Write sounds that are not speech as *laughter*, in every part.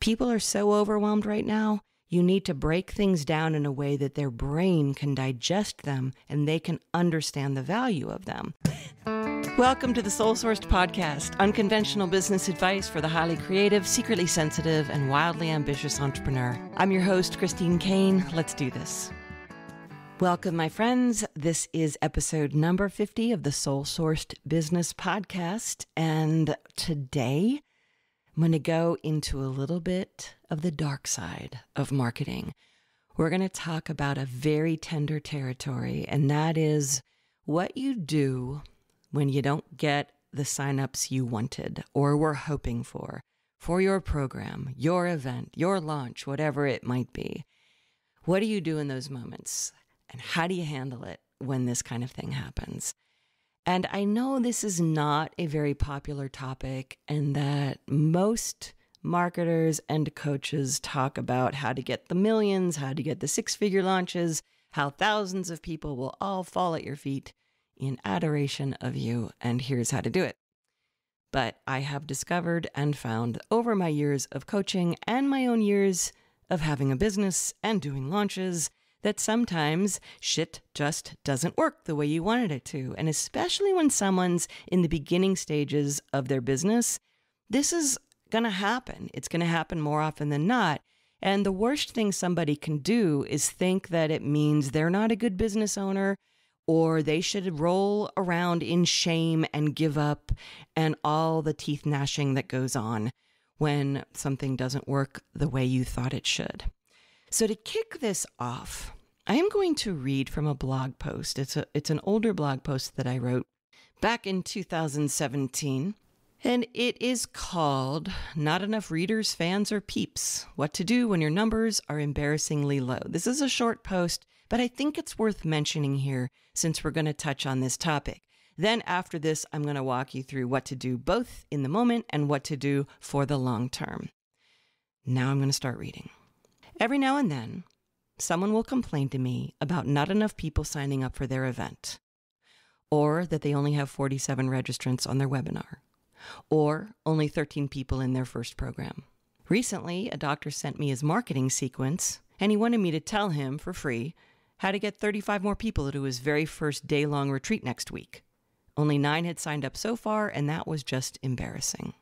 People are so overwhelmed right now. You need to break things down in a way that their brain can digest them and they can understand the value of them. Welcome to the Soul Sourced Podcast, unconventional business advice for the highly creative, secretly sensitive, and wildly ambitious entrepreneur. I'm your host, Christine Kane. Let's do this. Welcome, my friends. This is episode number 50 of the Soul Sourced Business Podcast. And today I'm going to go into a little bit of the dark side of marketing. We're going to talk about a very tender territory, and that is what you do when you don't get the signups you wanted or were hoping for for your program, your event, your launch, whatever it might be. What do you do in those moments? And how do you handle it when this kind of thing happens? And I know this is not a very popular topic, and that most marketers and coaches talk about how to get the millions, how to get the six figure launches, how thousands of people will all fall at your feet in adoration of you, and here's how to do it. But I have discovered and found over my years of coaching and my own years of having a business and doing launches that sometimes shit just doesn't work the way you wanted it to. And especially when someone's in the beginning stages of their business, this is going to happen. It's going to happen more often than not. And the worst thing somebody can do is think that it means they're not a good business owner or they should roll around in shame and give up and all the teeth gnashing that goes on when something doesn't work the way you thought it should. So, to kick this off, I am going to read from a blog post. It's, a, it's an older blog post that I wrote back in 2017. And it is called Not Enough Readers, Fans, or Peeps What to Do When Your Numbers Are Embarrassingly Low. This is a short post, but I think it's worth mentioning here since we're going to touch on this topic. Then, after this, I'm going to walk you through what to do both in the moment and what to do for the long term. Now I'm going to start reading. Every now and then, someone will complain to me about not enough people signing up for their event, or that they only have 47 registrants on their webinar, or only 13 people in their first program. Recently, a doctor sent me his marketing sequence, and he wanted me to tell him for free how to get 35 more people to his very first day long retreat next week. Only nine had signed up so far, and that was just embarrassing.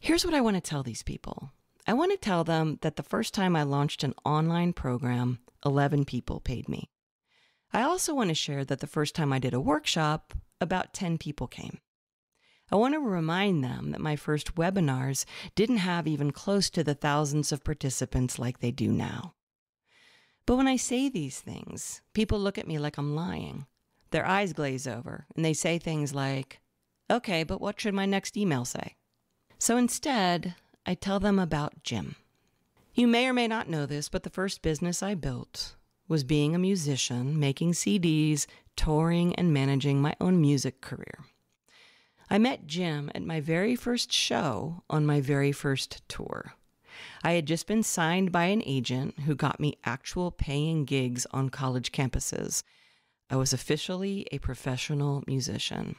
Here's what I want to tell these people I want to tell them that the first time I launched an online program, 11 people paid me. I also want to share that the first time I did a workshop, about 10 people came. I want to remind them that my first webinars didn't have even close to the thousands of participants like they do now. But when I say these things, people look at me like I'm lying. Their eyes glaze over and they say things like, okay, but what should my next email say? So instead, I tell them about Jim. You may or may not know this, but the first business I built was being a musician, making CDs, touring, and managing my own music career. I met Jim at my very first show on my very first tour. I had just been signed by an agent who got me actual paying gigs on college campuses. I was officially a professional musician.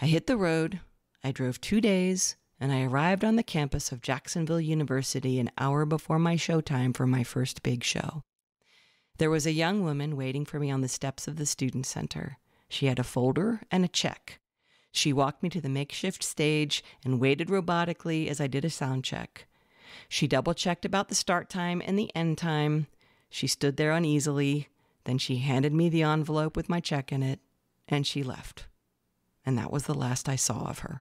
I hit the road. I drove two days and I arrived on the campus of Jacksonville University an hour before my showtime for my first big show. There was a young woman waiting for me on the steps of the student center. She had a folder and a check. She walked me to the makeshift stage and waited robotically as I did a sound check. She double checked about the start time and the end time. She stood there uneasily. Then she handed me the envelope with my check in it, and she left. And that was the last I saw of her.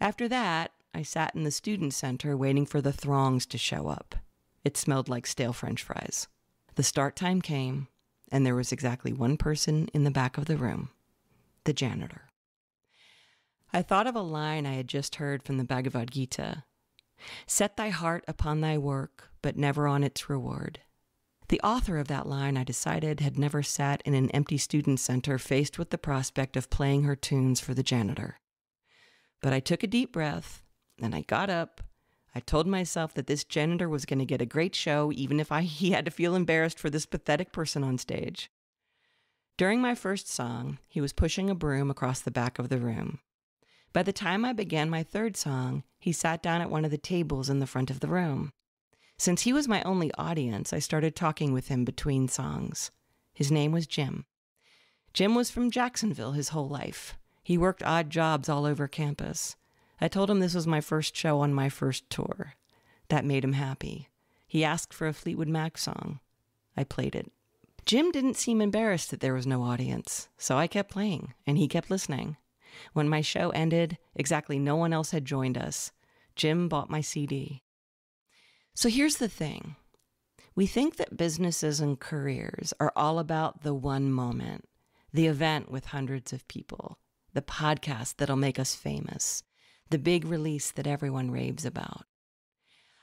After that, I sat in the student center waiting for the throngs to show up. It smelled like stale french fries. The start time came, and there was exactly one person in the back of the room the janitor. I thought of a line I had just heard from the Bhagavad Gita Set thy heart upon thy work, but never on its reward. The author of that line, I decided, had never sat in an empty student center faced with the prospect of playing her tunes for the janitor. But I took a deep breath and I got up. I told myself that this janitor was going to get a great show, even if I, *laughs* he had to feel embarrassed for this pathetic person on stage. During my first song, he was pushing a broom across the back of the room. By the time I began my third song, he sat down at one of the tables in the front of the room. Since he was my only audience, I started talking with him between songs. His name was Jim. Jim was from Jacksonville his whole life. He worked odd jobs all over campus. I told him this was my first show on my first tour. That made him happy. He asked for a Fleetwood Mac song. I played it. Jim didn't seem embarrassed that there was no audience, so I kept playing, and he kept listening. When my show ended, exactly no one else had joined us. Jim bought my CD. So here's the thing we think that businesses and careers are all about the one moment, the event with hundreds of people the podcast that'll make us famous, the big release that everyone raves about.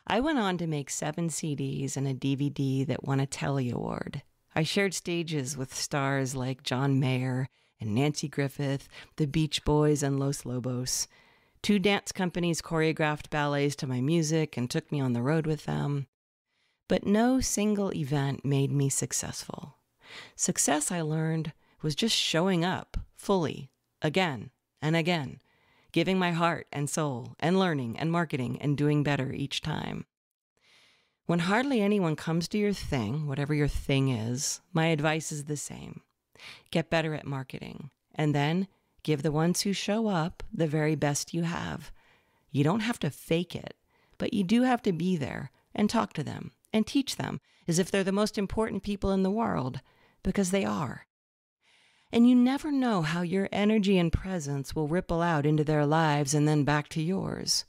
I went on to make seven CDs and a DVD that won a Telly Award. I shared stages with stars like John Mayer and Nancy Griffith, the Beach Boys, and Los Lobos. Two dance companies choreographed ballets to my music and took me on the road with them. But no single event made me successful. Success, I learned, was just showing up fully again and again, giving my heart and soul and learning and marketing and doing better each time. When hardly anyone comes to your thing, whatever your thing is, my advice is the same get better at marketing, and then give the ones who show up the very best you have. You don't have to fake it, but you do have to be there and talk to them and teach them as if they're the most important people in the world, because they are and you never know how your energy and presence will ripple out into their lives and then back to yours.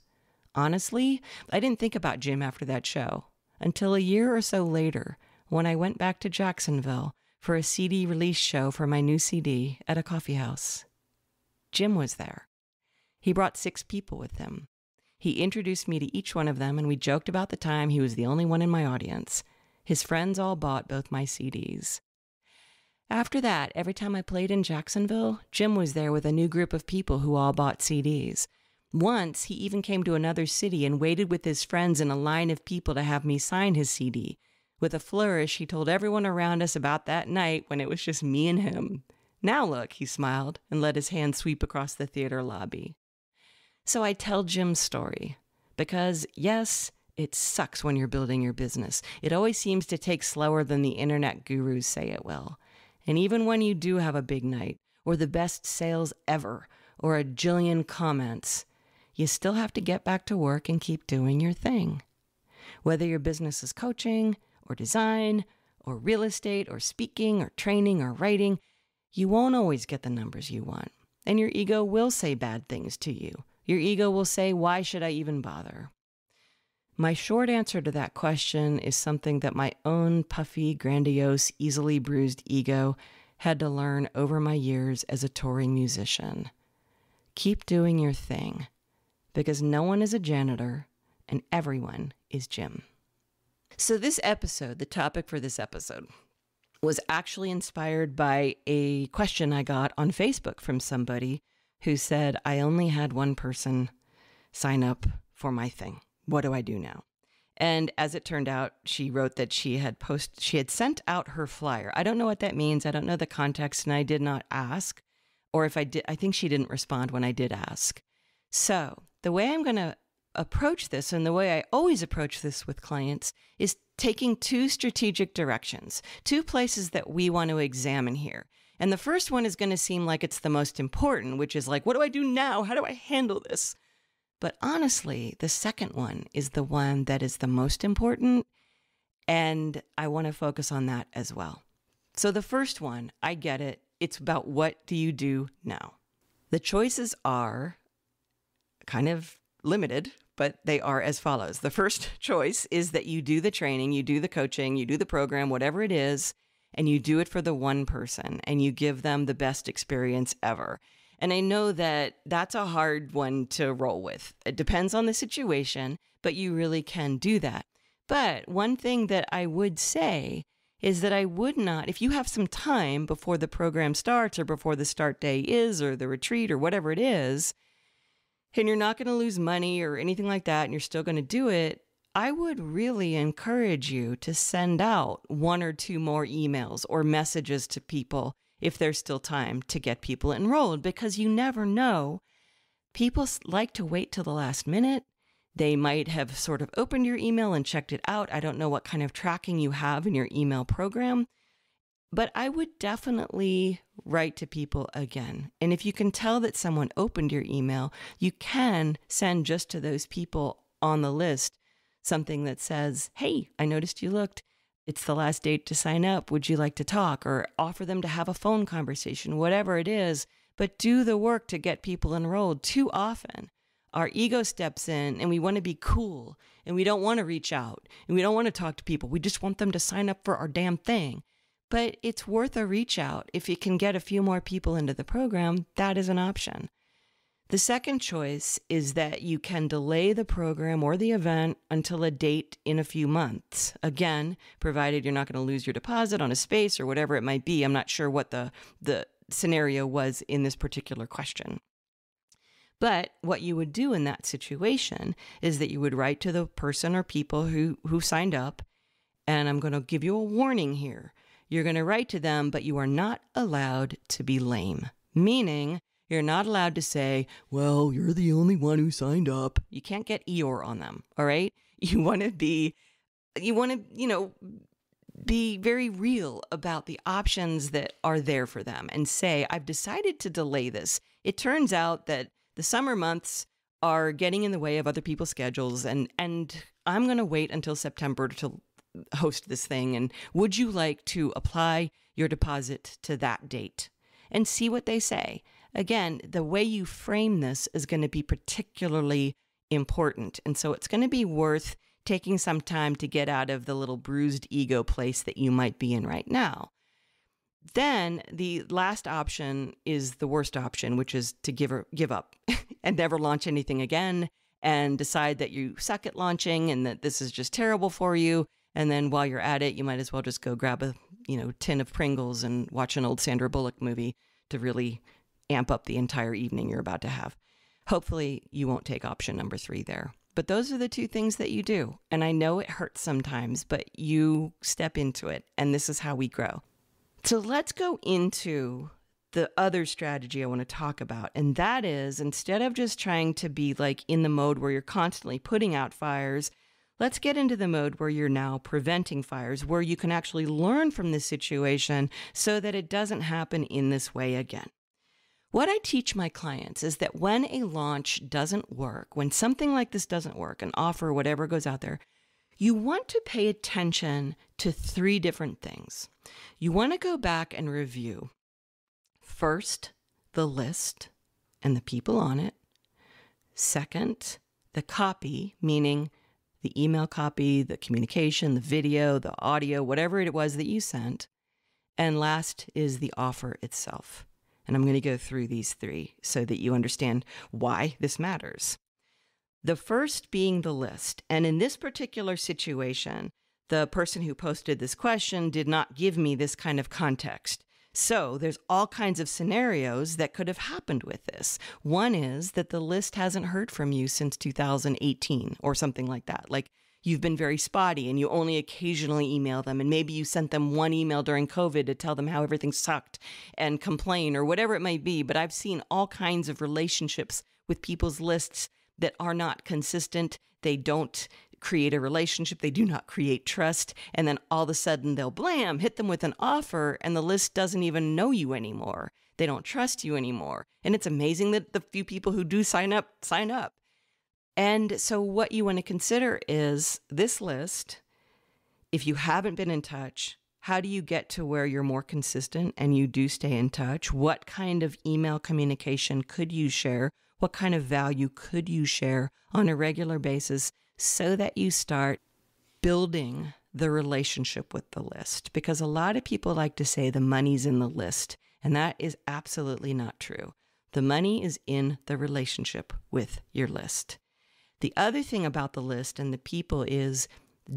Honestly, I didn't think about Jim after that show until a year or so later when I went back to Jacksonville for a CD release show for my new CD at a coffee house. Jim was there. He brought six people with him. He introduced me to each one of them, and we joked about the time he was the only one in my audience. His friends all bought both my CDs. After that, every time I played in Jacksonville, Jim was there with a new group of people who all bought CDs. Once, he even came to another city and waited with his friends in a line of people to have me sign his CD. With a flourish, he told everyone around us about that night when it was just me and him. Now look, he smiled and let his hand sweep across the theater lobby. So I tell Jim's story because, yes, it sucks when you're building your business. It always seems to take slower than the internet gurus say it will. And even when you do have a big night, or the best sales ever, or a jillion comments, you still have to get back to work and keep doing your thing. Whether your business is coaching, or design, or real estate, or speaking, or training, or writing, you won't always get the numbers you want. And your ego will say bad things to you. Your ego will say, Why should I even bother? My short answer to that question is something that my own puffy, grandiose, easily bruised ego had to learn over my years as a touring musician. Keep doing your thing, because no one is a janitor and everyone is Jim. So, this episode, the topic for this episode, was actually inspired by a question I got on Facebook from somebody who said, I only had one person sign up for my thing what do I do now? And as it turned out, she wrote that she had post she had sent out her flyer. I don't know what that means. I don't know the context and I did not ask or if I did I think she didn't respond when I did ask. So, the way I'm going to approach this and the way I always approach this with clients is taking two strategic directions, two places that we want to examine here. And the first one is going to seem like it's the most important, which is like, what do I do now? How do I handle this? But honestly, the second one is the one that is the most important. And I want to focus on that as well. So, the first one, I get it. It's about what do you do now? The choices are kind of limited, but they are as follows. The first *laughs* choice is that you do the training, you do the coaching, you do the program, whatever it is, and you do it for the one person and you give them the best experience ever. And I know that that's a hard one to roll with. It depends on the situation, but you really can do that. But one thing that I would say is that I would not, if you have some time before the program starts or before the start day is or the retreat or whatever it is, and you're not going to lose money or anything like that, and you're still going to do it, I would really encourage you to send out one or two more emails or messages to people if there's still time to get people enrolled because you never know. People like to wait till the last minute. They might have sort of opened your email and checked it out. I don't know what kind of tracking you have in your email program, but I would definitely write to people again. And if you can tell that someone opened your email, you can send just to those people on the list something that says, Hey, I noticed you looked it's the last date to sign up. Would you like to talk? Or offer them to have a phone conversation, whatever it is. But do the work to get people enrolled. Too often, our ego steps in and we want to be cool and we don't want to reach out and we don't want to talk to people. We just want them to sign up for our damn thing. But it's worth a reach out. If you can get a few more people into the program, that is an option. The second choice is that you can delay the program or the event until a date in a few months. Again, provided you're not going to lose your deposit on a space or whatever it might be. I'm not sure what the, the scenario was in this particular question. But what you would do in that situation is that you would write to the person or people who, who signed up, and I'm going to give you a warning here. You're going to write to them, but you are not allowed to be lame, meaning you're not allowed to say, well, you're the only one who signed up. You can't get Eeyore on them, all right? *laughs* You want to be, you want to, you know, be very real about the options that are there for them and say, I've decided to delay this. It turns out that the summer months are getting in the way of other people's schedules and and I'm going to wait until September to host this thing and would you like to apply your deposit to that date and see what they say again, the way you frame this is going to be particularly important. And so it's going to be worth taking some time to get out of the little bruised ego place that you might be in right now. Then the last option is the worst option, which is to give or, er, give up *laughs* and never launch anything again and decide that you suck at launching and that this is just terrible for you. And then while you're at it, you might as well just go grab a, you know, tin of Pringles and watch an old Sandra Bullock movie to really amp up the entire evening you're about to have. Hopefully, you won't take option number three there. But those are the two things that you do. And I know it hurts sometimes, but you step into it. And this is how we grow. So let's go into the other strategy I want to talk about. And that is instead of just trying to be like in the mode where you're constantly putting out fires, let's get into the mode where you're now preventing fires, where you can actually learn from this situation so that it doesn't happen in this way again. What I teach my clients is that when a launch doesn't work, when something like this doesn't work, an offer, whatever goes out there, you want to pay attention to three different things. You want to go back and review first the list and the people on it, second, the copy, meaning the email copy, the communication, the video, the audio, whatever it was that you sent. And last is the offer itself. And I'm going to go through these three so that you understand why this matters. The first being the list. And in this particular situation, the person who posted this question did not give me this kind of context. So there's all kinds of scenarios that could have happened with this. One is that the list hasn't heard from you since 2018 or something like that. Like you've been very spotty and you only occasionally email them. And maybe you sent them one email during COVID to tell them how everything sucked and complain or whatever it may be. But I've seen all kinds of relationships with people's lists that are not consistent. They don't create a relationship, they do not create trust. And then all of a sudden they'll blam, hit them with an offer, and the list doesn't even know you anymore. They don't trust you anymore. And it's amazing that the few people who do sign up, sign up. And so, what you want to consider is this list. If you haven't been in touch, how do you get to where you're more consistent and you do stay in touch? What kind of email communication could you share? What kind of value could you share on a regular basis so that you start building the relationship with the list? Because a lot of people like to say the money's in the list, and that is absolutely not true. The money is in the relationship with your list. The other thing about the list and the people is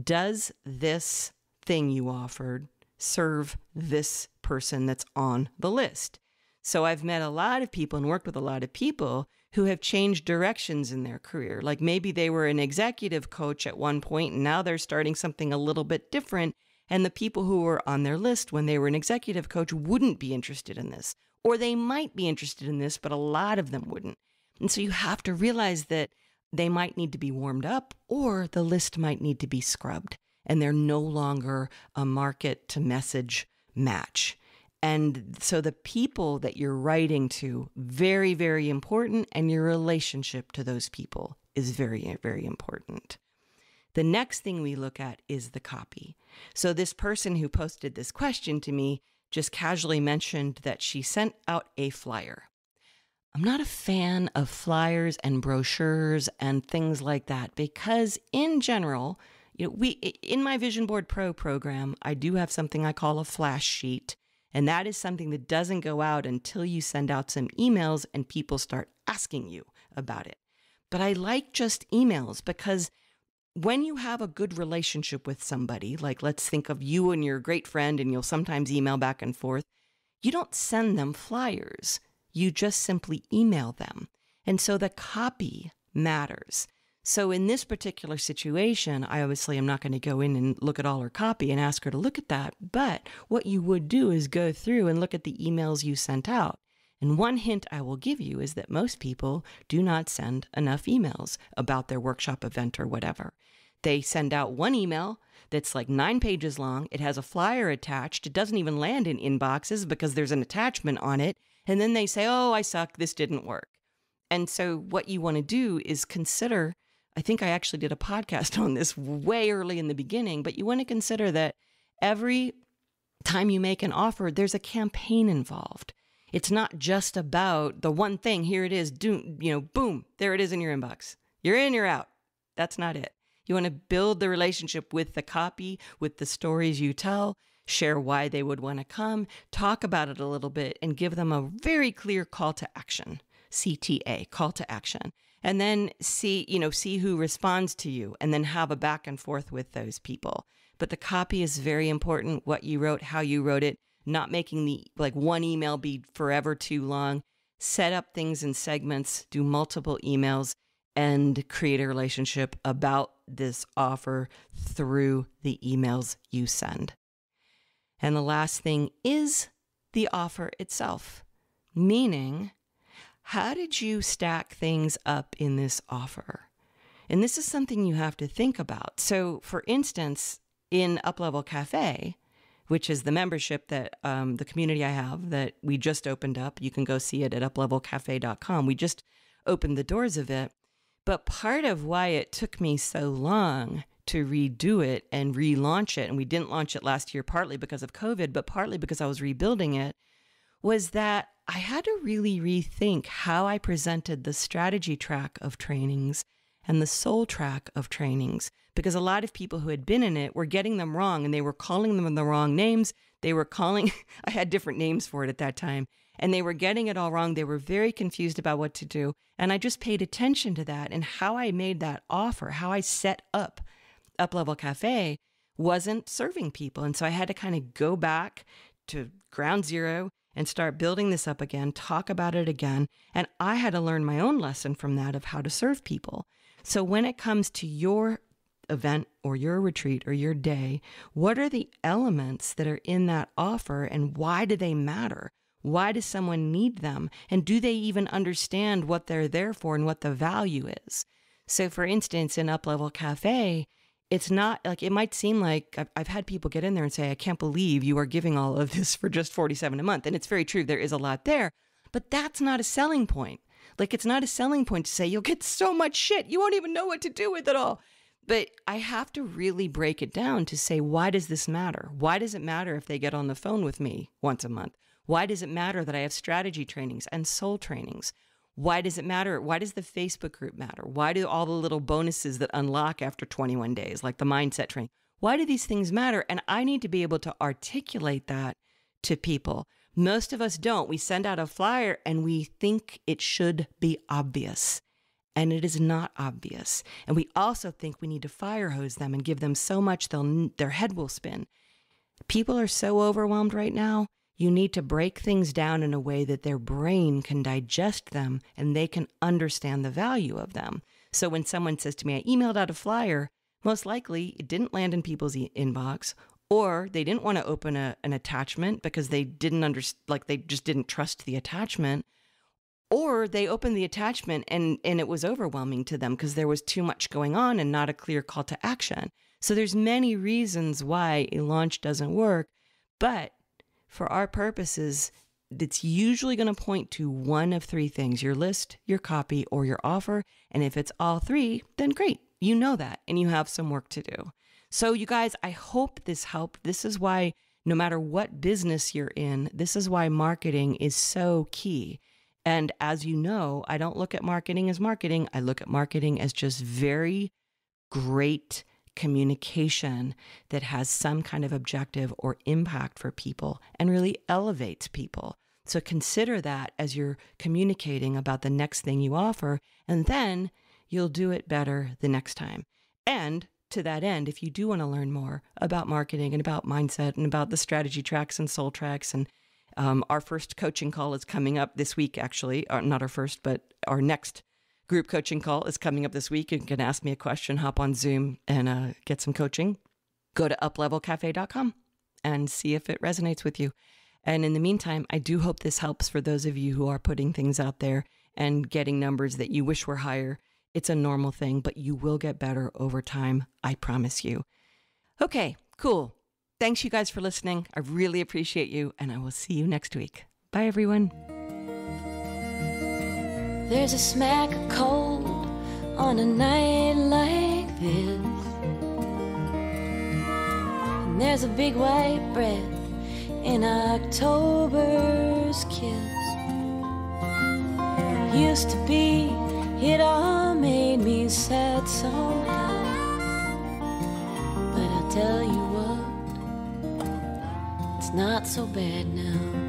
does this thing you offered serve this person that's on the list? So I've met a lot of people and worked with a lot of people who have changed directions in their career. Like maybe they were an executive coach at one point and now they're starting something a little bit different. And the people who were on their list when they were an executive coach wouldn't be interested in this, or they might be interested in this, but a lot of them wouldn't. And so you have to realize that they might need to be warmed up or the list might need to be scrubbed and they're no longer a market to message match. And so the people that you're writing to, very, very important, and your relationship to those people is very, very important. The next thing we look at is the copy. So this person who posted this question to me just casually mentioned that she sent out a flyer. I'm not a fan of flyers and brochures and things like that because, in general, you know, we in my Vision Board Pro program, I do have something I call a flash sheet, and that is something that doesn't go out until you send out some emails and people start asking you about it. But I like just emails because when you have a good relationship with somebody, like let's think of you and your great friend, and you'll sometimes email back and forth, you don't send them flyers you just simply email them. And so the copy matters. So in this particular situation, I obviously am not going to go in and look at all her copy and ask her to look at that. But what you would do is go through and look at the emails you sent out. And one hint I will give you is that most people do not send enough emails about their workshop event or whatever. They send out one email that's like nine pages long. It has a flyer attached. It doesn't even land in inboxes because there's an attachment on it. And then they say, oh, I suck. This didn't work. And so, what you want to do is consider I think I actually did a podcast *laughs* on this way early in the beginning, but you want to consider that every time you make an offer, there's a campaign involved. It's not just about the one thing, here it is, do, you know, boom, there it is in your inbox. You're in, you're out. That's not it. You want to build the relationship with the copy, with the stories you tell, share why they would want to come, talk about it a little bit, and give them a very clear call to action. CTA, call to action. And then see, you know, see who responds to you and then have a back and forth with those people. But the copy is very important, what you wrote, how you wrote it, not making the like one email be forever too long. Set up things in segments, do multiple emails and create a relationship about this offer through the emails you send. And the last thing is the offer itself, meaning, how did you stack things up in this offer? And this is something you have to think about. So, for instance, in Uplevel Cafe, which is the membership that um, the community I have that we just opened up. You can go see it at uplevelcafe.com. We just opened the doors of it. But part of why it took me so long to redo it and relaunch it, and we didn't launch it last year partly because of COVID, but partly because I was rebuilding it, was that I had to really rethink how I presented the strategy track of trainings and the soul track of trainings because a lot of people who had been in it were getting them wrong and they were calling them the wrong names. They were calling, *laughs* I had different names for it at that time, and they were getting it all wrong. They were very confused about what to do. And I just paid attention to that and how I made that offer, how I set up Uplevel Cafe wasn't serving people. And so I had to kind of go back to ground zero and start building this up again, talk about it again. And I had to learn my own lesson from that of how to serve people. So when it comes to your event or your retreat or your day, what are the elements that are in that offer and why do they matter? Why does someone need them? And do they even understand what they're there for and what the value is? So, for instance, in Uplevel Cafe, it's not like it might seem like I've, I've, had people get in there and say, I can't believe you are giving all of this for just 47 a month. And it's very true. There is a lot there, but that's not a selling point. Like it's not a selling point to say you'll get so much shit. You won't even know what to do with it all. But I have to really break it down to say, why does this matter? Why does it matter if they get on the phone with me once a month? Why does it matter that I have strategy trainings and soul trainings? Why does it matter? Why does the Facebook group matter? Why do all the little bonuses that unlock after 21 days, like the mindset training? Why do these things matter? And I need to be able to articulate that to people. Most of us don't. We send out a flyer and we think it should be obvious. And it is not obvious. And we also think we need to fire hose them and give them so much they'll, their head will spin. People are so overwhelmed right now. You need to break things down in a way that their brain can digest them and they can understand the value of them. So when someone says to me, I emailed out a flyer, most likely it didn't land in people's e inbox or they didn't want to open a, an attachment because they didn't understand, like they just didn't trust the attachment or they opened the attachment and and it was overwhelming to them because there was too much going on and not a clear call to action so there's many reasons why a launch doesn't work but for our purposes, it's usually going to point to one of three things your list, your copy, or your offer. And if it's all three, then great. You know that and you have some work to do. So, you guys, I hope this helped. This is why, no matter what business you're in, this is why marketing is so key. And as you know, I don't look at marketing as marketing, I look at marketing as just very great communication that has some kind of objective or impact for people and really elevates people. So consider that as you're communicating about the next thing you offer, and then you'll do it better the next time. And to that end, if you do want to learn more about marketing and about mindset and about the strategy tracks and soul tracks, and um, our first coaching call is coming up this week, actually, uh, not our first, but our next group coaching call is coming up this week. You can ask me a question, hop on Zoom and uh, get some coaching. Go to uplevelcafe.com and see if it resonates with you. And in the meantime, I do hope this helps for those of you who are putting things out there and getting numbers that you wish were higher. It's a normal thing, but you will get better over time. I promise you. Okay, cool. Thanks, you guys, for listening. I really appreciate you, and I will see you next week. Bye, everyone. There's a smack of cold on a night like this. And there's a big white breath in October's kiss. It used to be, it all made me sad somehow. But I'll tell you what, it's not so bad now.